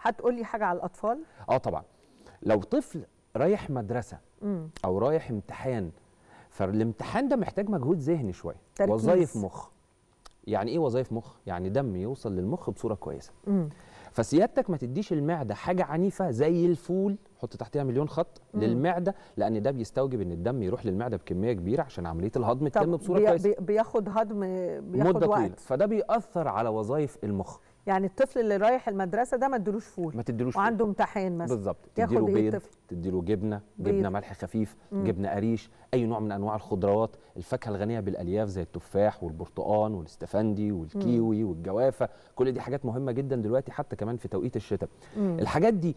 هتقولي حاجه على الاطفال اه طبعا لو طفل رايح مدرسه مم. او رايح امتحان فالامتحان ده محتاج مجهود ذهني شويه وظايف مخ يعني ايه وظايف مخ يعني دم يوصل للمخ بصوره كويسه مم. فسيادتك ما تديش المعده حاجه عنيفه زي الفول حط تحتها مليون خط مم. للمعده لان ده بيستوجب ان الدم يروح للمعده بكميه كبيره عشان عمليه الهضم تتم بصوره بي كويسه بياخد هضم بياخد مده وقت طويلة. فده بيأثر على وظائف المخ يعني الطفل اللي رايح المدرسه ده ما تديلوش فول ما تديلوش وعنده امتحان مثلا بالظبط تديله ايه بيض تديله جبنه بيض. جبنه ملح خفيف مم. جبنه قريش اي نوع من انواع الخضروات الفاكهه الغنيه بالالياف زي التفاح والبرتقان والاستفندي والكيوي مم. والجوافه كل دي حاجات مهمه جدا دلوقتي حتى كمان في توقيت الشتاء الحاجات دي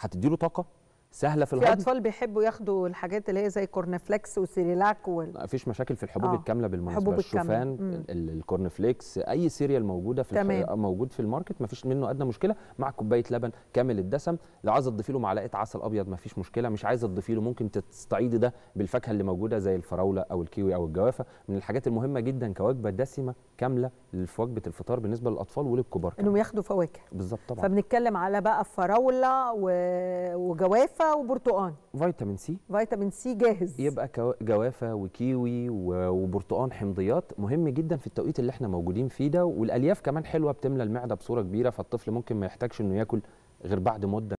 هتديله طاقه سهله في الهضم في اطفال بيحبوا ياخدوا الحاجات اللي هي زي كورنفليكس وسيريلاك وال... ما فيش مشاكل في الحبوب آه. الكامله بالمناسبه الشوفان الشوفان الكورنفليكس اي سيريال موجوده في تمام. الح... موجود في الماركت ما فيش منه ادنى مشكله مع كوبايه لبن كامل الدسم لو عايزه تضيفي له معلقه عسل ابيض ما فيش مشكله مش عايزه تضيفي له ممكن تستعيدي ده بالفاكهه اللي موجوده زي الفراوله او الكيوي او الجوافه من الحاجات المهمه جدا كوجبه دسمه كامله في وجبه الفطار بالنسبه للاطفال وللكبار انهم ياخدوا فواكه بالظبط طبعا فبنتكلم على بقى فراوله و... وجوافه جوافه وبرتقان فيتامين سي فيتامين سي جاهز يبقى جوافه وكيوي وبرتقان حمضيات مهم جدا في التوقيت اللي احنا موجودين فيه ده والالياف كمان حلوه بتملى المعده بصوره كبيره فالطفل ممكن ما يحتاجش انه ياكل غير بعد مده